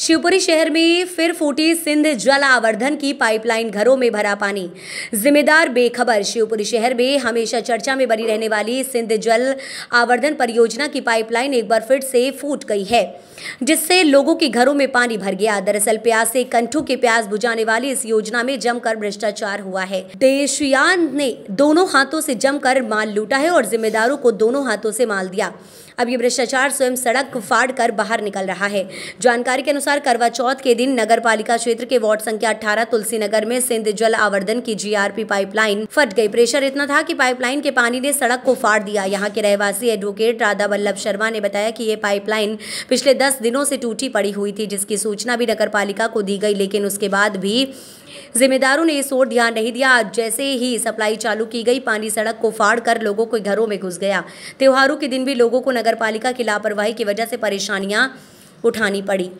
शिवपुरी शहर में फिर फूटी सिंध जल आवर्धन की पाइपलाइन घरों में भरा पानी जिम्मेदार बेखबर शिवपुरी शहर में हमेशा चर्चा में बनी रहने वाली सिंध जल आवर्धन परियोजना की पाइपलाइन एक बार फिर से फूट गई है जिससे लोगों के घरों में पानी भर गया दरअसल प्यास से कंठों के प्यास बुझाने वाली इस योजना में जमकर भ्रष्टाचार हुआ है देशयान ने दोनों हाथों से जमकर माल लूटा है और जिम्मेदारों को दोनों हाथों से माल दिया अब ये भ्रष्टाचार स्वयं सड़क फाड़ कर बाहर निकल रहा है जानकारी के अनुसार करवा चौथ के दिन नगर पालिका क्षेत्र के वार्ड संख्या अठारह तुलसी नगर में सिंध जल आवर्धन की जीआरपी पाइपलाइन फट गई प्रेशर इतना था कि पाइपलाइन के पानी ने सड़क को फाड़ दिया यहाँ के रहवासी एडवोकेट राधा वल्लभ शर्मा ने बताया की ये पाइपलाइन पिछले दस दिनों से टूटी पड़ी हुई थी जिसकी सूचना भी नगर पालिका को दी गई लेकिन उसके बाद भी जिम्मेदारों ने इस ओर ध्यान नहीं दिया जैसे ही सप्लाई चालू की गई पानी सड़क को फाड़ कर लोगों के घरों में घुस गया त्योहारों के दिन भी लोगों को नगर पालिका की लापरवाही की वजह से परेशानियां उठानी पड़ी